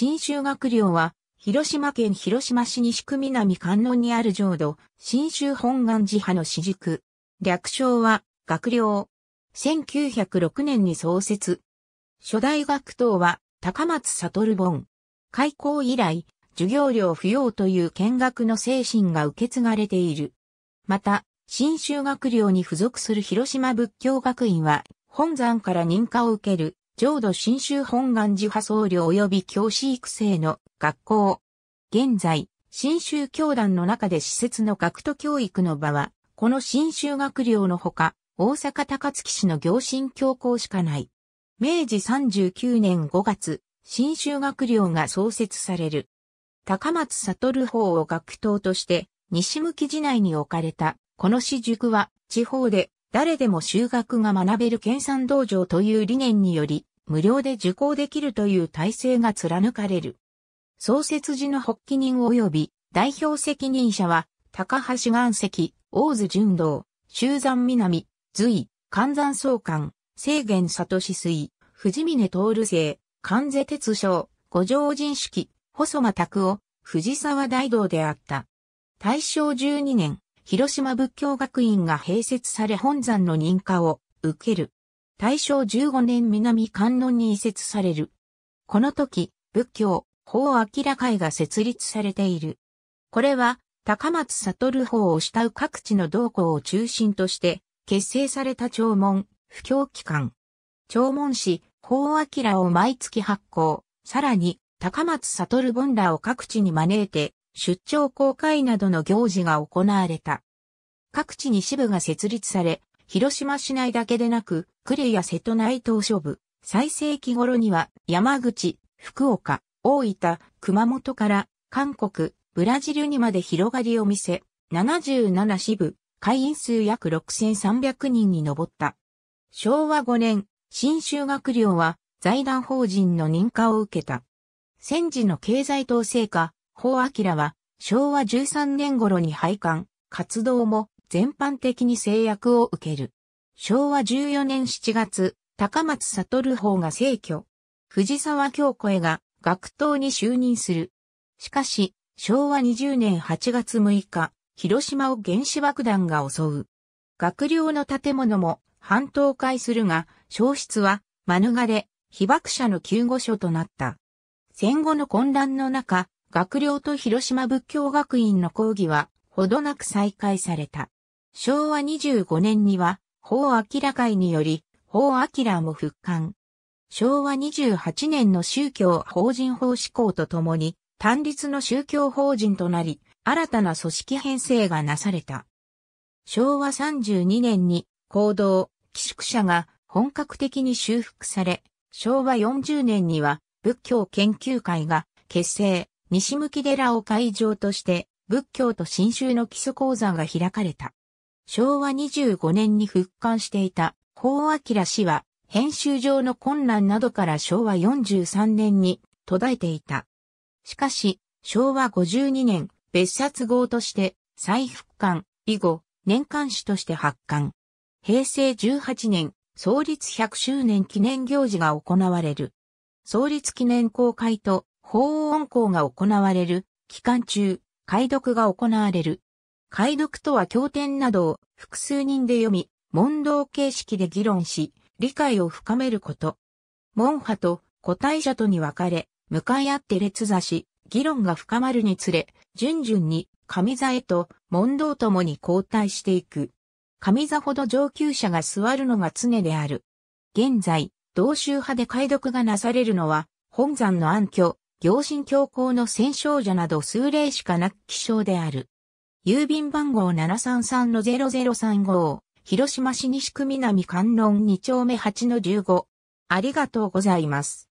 新州学寮は、広島県広島市西区南観音にある浄土、新州本願寺派の私塾。略称は、学寮。1906年に創設。初代学頭は、高松悟本。開校以来、授業料不要という見学の精神が受け継がれている。また、新州学寮に付属する広島仏教学院は、本山から認可を受ける浄土真宗本願寺派僧侶及び教師育成の学校。現在、新州教団の中で施設の学徒教育の場は、この新州学寮のほか、大阪高槻市の行進教皇しかない。明治39年5月、新州学寮が創設される。高松悟法を学徒として、西向き寺内に置かれた、この私塾は、地方で誰でも修学が学べる研鑽道場という理念により、無料で受講できるという体制が貫かれる。創設時の発起人及び代表責任者は、高橋岩石、大津純道、修山南、随、寒山総監、清源里志水、藤峰徹生、関瀬哲章、五条人式、細間拓夫、藤沢大道であった。大正12年、広島仏教学院が併設され本山の認可を受ける。大正15年南観音に移設される。この時、仏教、法明ら会が設立されている。これは、高松悟法を慕う各地の道校を中心として、結成された弔問、布教機関。弔問誌、法明を毎月発行、さらに、高松悟本らを各地に招いて、出張公開などの行事が行われた。各地に支部が設立され、広島市内だけでなく、呉や瀬戸内島諸部、最盛期頃には山口、福岡、大分、熊本から韓国、ブラジルにまで広がりを見せ、77支部、会員数約6300人に上った。昭和5年、新修学寮は財団法人の認可を受けた。戦時の経済統制下、法明は昭和13年頃に廃刊、活動も全般的に制約を受ける。昭和14年7月、高松悟法が逝去。藤沢京子へが学頭に就任する。しかし、昭和20年8月6日、広島を原子爆弾が襲う。学寮の建物も半倒壊するが、消失は免れ、被爆者の救護所となった。戦後の混乱の中、学寮と広島仏教学院の講義は、ほどなく再開された。昭和25年には、法明会により、法明も復刊。昭和28年の宗教法人法施行とともに、単立の宗教法人となり、新たな組織編成がなされた。昭和32年に、行動、寄宿舎が本格的に修復され、昭和40年には、仏教研究会が結成、西向き寺を会場として仏教と新宗の基礎講座が開かれた。昭和25年に復刊していた法明氏は編集上の困難などから昭和43年に途絶えていた。しかし、昭和52年、別冊号として再復刊以後、年刊誌として発刊。平成18年、創立100周年記念行事が行われる。創立記念公開と法音校が行われる、期間中、解読が行われる。解読とは経典などを複数人で読み、問答形式で議論し、理解を深めること。門派と個体者とに分かれ、向かい合って列座し、議論が深まるにつれ、順々に上座へと問答ともに交代していく。上座ほど上級者が座るのが常である。現在、同州派で解読がなされるのは、本山の暗渠、行進教皇の戦勝者など数例しかなく希少である。郵便番号733-0035、広島市西区南観音2丁目8-15。ありがとうございます。